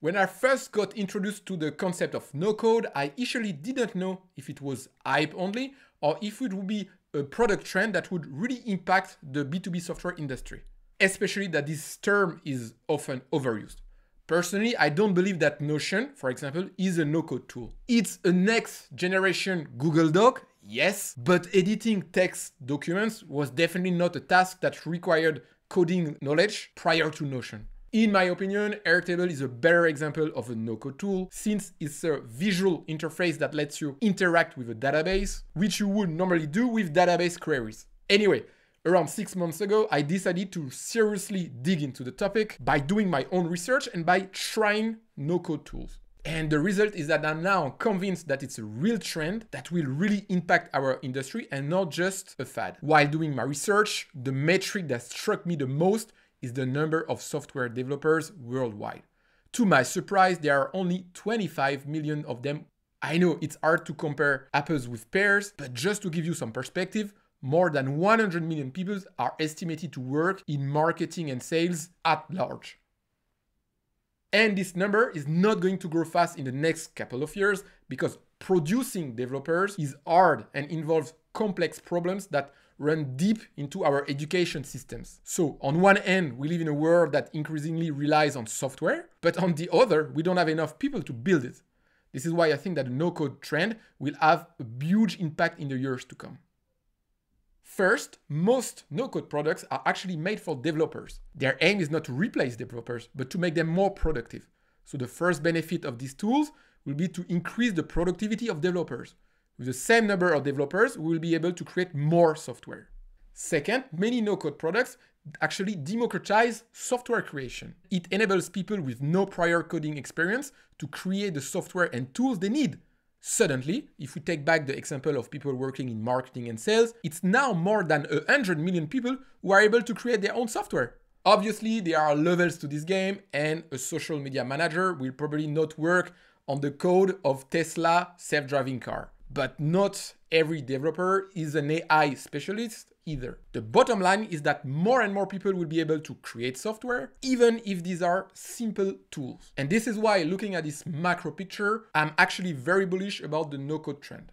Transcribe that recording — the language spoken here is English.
When I first got introduced to the concept of no-code, I initially didn't know if it was hype only or if it would be a product trend that would really impact the B2B software industry, especially that this term is often overused. Personally, I don't believe that Notion, for example, is a no-code tool. It's a next generation Google Doc, yes, but editing text documents was definitely not a task that required coding knowledge prior to Notion. In my opinion, Airtable is a better example of a no-code tool since it's a visual interface that lets you interact with a database, which you would normally do with database queries. Anyway, Around six months ago, I decided to seriously dig into the topic by doing my own research and by trying no-code tools. And the result is that I'm now convinced that it's a real trend that will really impact our industry and not just a fad. While doing my research, the metric that struck me the most is the number of software developers worldwide. To my surprise, there are only 25 million of them. I know it's hard to compare apples with pears, but just to give you some perspective, more than 100 million people are estimated to work in marketing and sales at large. And this number is not going to grow fast in the next couple of years because producing developers is hard and involves complex problems that run deep into our education systems. So on one end, we live in a world that increasingly relies on software, but on the other, we don't have enough people to build it. This is why I think that the no-code trend will have a huge impact in the years to come. First, most no-code products are actually made for developers. Their aim is not to replace developers, but to make them more productive. So the first benefit of these tools will be to increase the productivity of developers. With the same number of developers, we will be able to create more software. Second, many no-code products actually democratize software creation. It enables people with no prior coding experience to create the software and tools they need Suddenly, if we take back the example of people working in marketing and sales, it's now more than 100 million people who are able to create their own software. Obviously, there are levels to this game, and a social media manager will probably not work on the code of Tesla self-driving car. But not every developer is an AI specialist either. The bottom line is that more and more people will be able to create software, even if these are simple tools. And this is why looking at this macro picture, I'm actually very bullish about the no-code trend.